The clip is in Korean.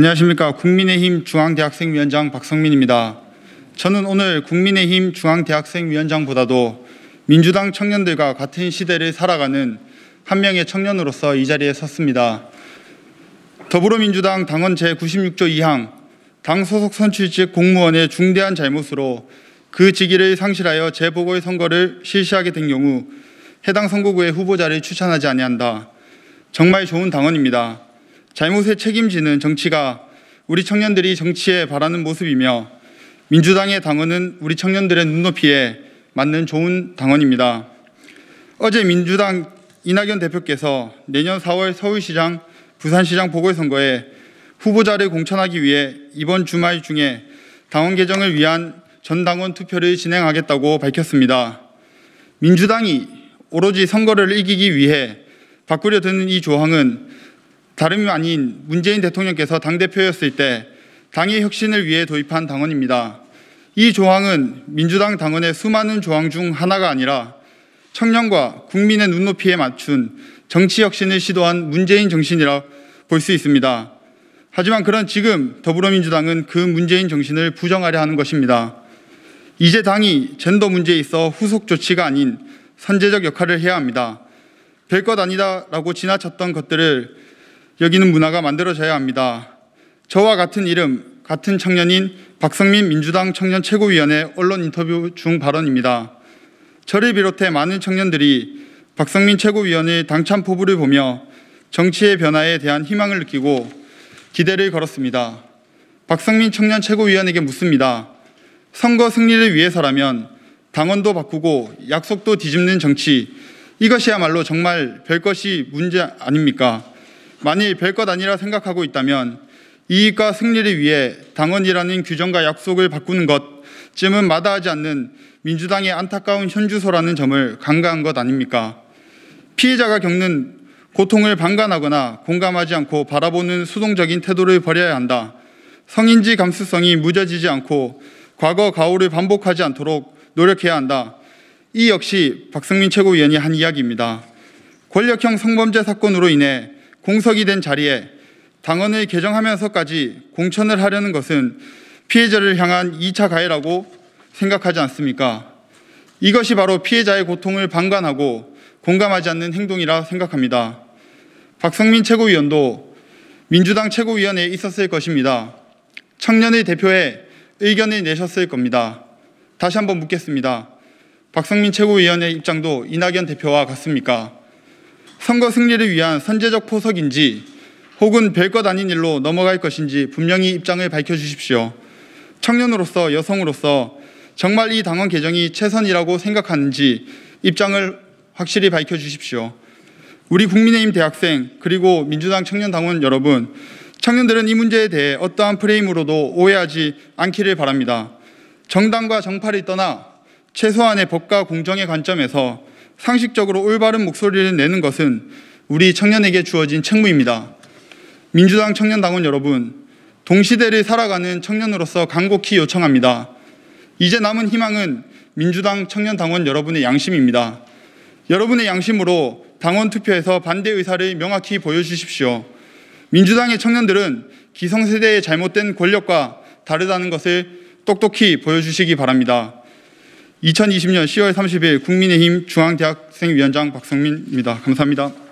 안녕하십니까. 국민의힘 중앙대학생위원장 박성민입니다. 저는 오늘 국민의힘 중앙대학생위원장보다도 민주당 청년들과 같은 시대를 살아가는 한 명의 청년으로서 이 자리에 섰습니다. 더불어민주당 당헌 제96조 2항 당 소속 선출직 공무원의 중대한 잘못으로 그 직위를 상실하여 재보궐 선거를 실시하게 된 경우 해당 선거구의 후보자를 추천하지 아니한다. 정말 좋은 당원입니다. 잘못의 책임지는 정치가 우리 청년들이 정치에 바라는 모습이며 민주당의 당원은 우리 청년들의 눈높이에 맞는 좋은 당원입니다. 어제 민주당 이낙연 대표께서 내년 4월 서울시장, 부산시장 보궐선거에 후보자를 공천하기 위해 이번 주말 중에 당원 개정을 위한 전당원 투표를 진행하겠다고 밝혔습니다. 민주당이 오로지 선거를 이기기 위해 바꾸려 드는 이 조항은 다름이 아닌 문재인 대통령께서 당대표였을 때 당의 혁신을 위해 도입한 당원입니다. 이 조항은 민주당 당원의 수많은 조항 중 하나가 아니라 청년과 국민의 눈높이에 맞춘 정치 혁신을 시도한 문재인 정신이라 볼 수 있습니다. 하지만 그런 지금 더불어민주당은 그 문재인 정신을 부정하려 하는 것입니다. 이제 당이 젠더 문제에 있어 후속 조치가 아닌 선제적 역할을 해야 합니다. 별것 아니다라고 지나쳤던 것들을 여기는 문화가 만들어져야 합니다. 저와 같은 이름, 같은 청년인 박성민 민주당 청년 최고위원회 언론 인터뷰 중 발언입니다. 저를 비롯해 많은 청년들이 박성민 최고위원의 당찬 포부를 보며 정치의 변화에 대한 희망을 느끼고 기대를 걸었습니다. 박성민 청년 최고위원에게 묻습니다. 선거 승리를 위해서라면 당원도 바꾸고 약속도 뒤집는 정치 이것이야말로 정말 별것이 문제 아닙니까? 만일 별것 아니라 생각하고 있다면 이익과 승리를 위해 당원이라는 규정과 약속을 바꾸는 것쯤은 마다하지 않는 민주당의 안타까운 현주소라는 점을 간과한 것 아닙니까? 피해자가 겪는 고통을 방관하거나 공감하지 않고 바라보는 수동적인 태도를 버려야 한다. 성인지 감수성이 무뎌지지 않고 과거 가오를 반복하지 않도록 노력해야 한다. 이 역시 박승민 최고위원이 한 이야기입니다. 권력형 성범죄 사건으로 인해 공석이 된 자리에 당헌을 개정하면서까지 공천을 하려는 것은 피해자를 향한 2차 가해라고 생각하지 않습니까? 이것이 바로 피해자의 고통을 방관하고 공감하지 않는 행동이라 생각합니다. 박성민 최고위원도 민주당 최고위원회에 있었을 것입니다. 청년의대표에 의견을 내셨을 겁니다. 다시 한번 묻겠습니다. 박성민 최고위원의 입장도 이낙연 대표와 같습니까? 선거 승리를 위한 선제적 포석인지 혹은 별것 아닌 일로 넘어갈 것인지 분명히 입장을 밝혀주십시오. 청년으로서 여성으로서 정말 이 당원 개정이 최선이라고 생각하는지 입장을 확실히 밝혀주십시오. 우리 국민의힘 대학생 그리고 민주당 청년 당원 여러분, 청년들은 이 문제에 대해 어떠한 프레임으로도 오해하지 않기를 바랍니다. 정당과 정파를 떠나 최소한의 법과 공정의 관점에서 상식적으로 올바른 목소리를 내는 것은 우리 청년에게 주어진 책무입니다. 민주당 청년당원 여러분, 동시대를 살아가는 청년으로서 간곡히 요청합니다. 이제 남은 희망은 민주당 청년당원 여러분의 양심입니다. 여러분의 양심으로 당원 투표에서 반대 의사를 명확히 보여주십시오. 민주당의 청년들은 기성세대의 잘못된 권력과 다르다는 것을 똑똑히 보여주시기 바랍니다. 2020년 10월 30일 국민의힘 중앙대학생위원장 박성민입니다. 감사합니다.